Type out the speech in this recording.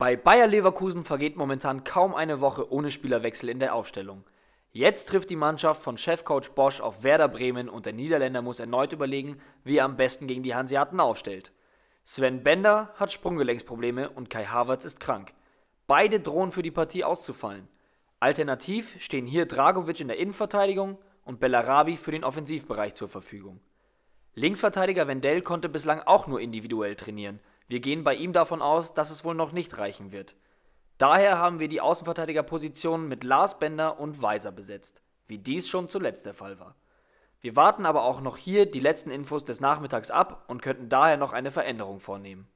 Bei Bayer Leverkusen vergeht momentan kaum eine Woche ohne Spielerwechsel in der Aufstellung. Jetzt trifft die Mannschaft von Chefcoach Bosch auf Werder Bremen und der Niederländer muss erneut überlegen, wie er am besten gegen die Hanseaten aufstellt. Sven Bender hat Sprunggelenksprobleme und Kai Havertz ist krank. Beide drohen für die Partie auszufallen. Alternativ stehen hier Dragovic in der Innenverteidigung und Bellarabi für den Offensivbereich zur Verfügung. Linksverteidiger Wendell konnte bislang auch nur individuell trainieren wir gehen bei ihm davon aus, dass es wohl noch nicht reichen wird. Daher haben wir die Außenverteidigerpositionen mit Lars Bender und Weiser besetzt, wie dies schon zuletzt der Fall war. Wir warten aber auch noch hier die letzten Infos des Nachmittags ab und könnten daher noch eine Veränderung vornehmen.